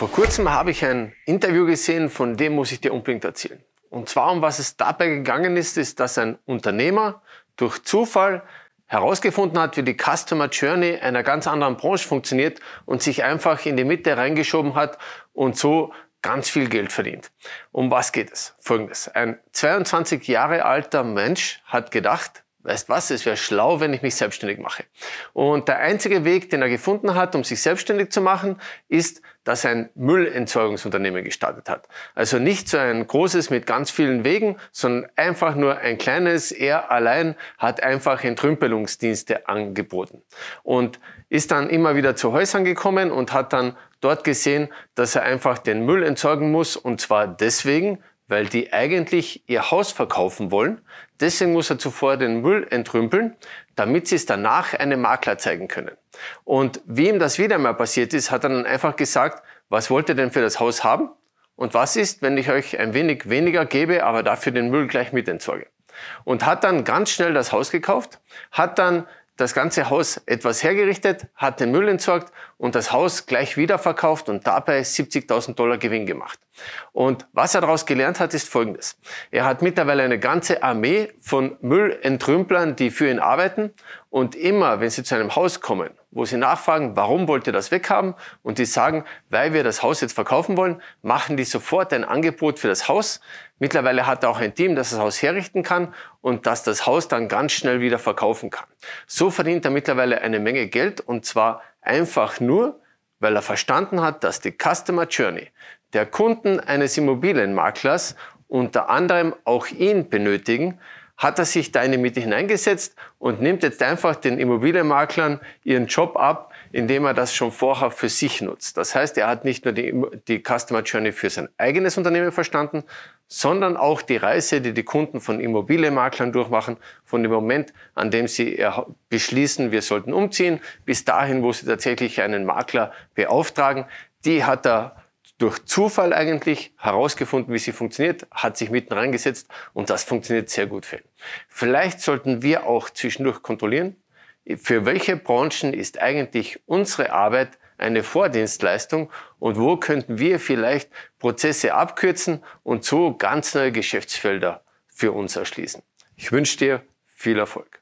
Vor kurzem habe ich ein Interview gesehen, von dem muss ich dir unbedingt erzählen. Und zwar um was es dabei gegangen ist, ist, dass ein Unternehmer durch Zufall herausgefunden hat, wie die Customer Journey einer ganz anderen Branche funktioniert und sich einfach in die Mitte reingeschoben hat und so ganz viel Geld verdient. Um was geht es? Folgendes. Ein 22 Jahre alter Mensch hat gedacht, weißt was, es wäre schlau, wenn ich mich selbstständig mache. Und der einzige Weg, den er gefunden hat, um sich selbstständig zu machen, ist, dass er ein Müllentsorgungsunternehmen gestartet hat. Also nicht so ein großes mit ganz vielen Wegen, sondern einfach nur ein kleines. Er allein hat einfach Entrümpelungsdienste angeboten und ist dann immer wieder zu Häusern gekommen und hat dann dort gesehen, dass er einfach den Müll entsorgen muss und zwar deswegen, weil die eigentlich ihr Haus verkaufen wollen. Deswegen muss er zuvor den Müll entrümpeln, damit sie es danach einem Makler zeigen können. Und wie ihm das wieder mal passiert ist, hat er dann einfach gesagt, was wollt ihr denn für das Haus haben? Und was ist, wenn ich euch ein wenig weniger gebe, aber dafür den Müll gleich mit entsorge? Und hat dann ganz schnell das Haus gekauft, hat dann das ganze Haus etwas hergerichtet, hat den Müll entsorgt und das Haus gleich wieder verkauft und dabei 70.000 Dollar Gewinn gemacht. Und was er daraus gelernt hat, ist folgendes. Er hat mittlerweile eine ganze Armee von Müllentrümplern, die für ihn arbeiten und immer, wenn sie zu einem Haus kommen, wo sie nachfragen, warum wollt ihr das weghaben und die sagen, weil wir das Haus jetzt verkaufen wollen, machen die sofort ein Angebot für das Haus, Mittlerweile hat er auch ein Team, das das Haus herrichten kann und das das Haus dann ganz schnell wieder verkaufen kann. So verdient er mittlerweile eine Menge Geld und zwar einfach nur, weil er verstanden hat, dass die Customer Journey der Kunden eines Immobilienmaklers unter anderem auch ihn benötigen, hat er sich da in die Mitte hineingesetzt und nimmt jetzt einfach den Immobilienmaklern ihren Job ab, indem er das schon vorher für sich nutzt. Das heißt, er hat nicht nur die, die Customer Journey für sein eigenes Unternehmen verstanden, sondern auch die Reise, die die Kunden von Immobilienmaklern durchmachen, von dem Moment, an dem sie beschließen, wir sollten umziehen, bis dahin, wo sie tatsächlich einen Makler beauftragen, die hat er durch Zufall eigentlich herausgefunden, wie sie funktioniert, hat sich mitten reingesetzt und das funktioniert sehr gut für ihn. Vielleicht sollten wir auch zwischendurch kontrollieren, für welche Branchen ist eigentlich unsere Arbeit eine Vordienstleistung und wo könnten wir vielleicht Prozesse abkürzen und so ganz neue Geschäftsfelder für uns erschließen. Ich wünsche dir viel Erfolg.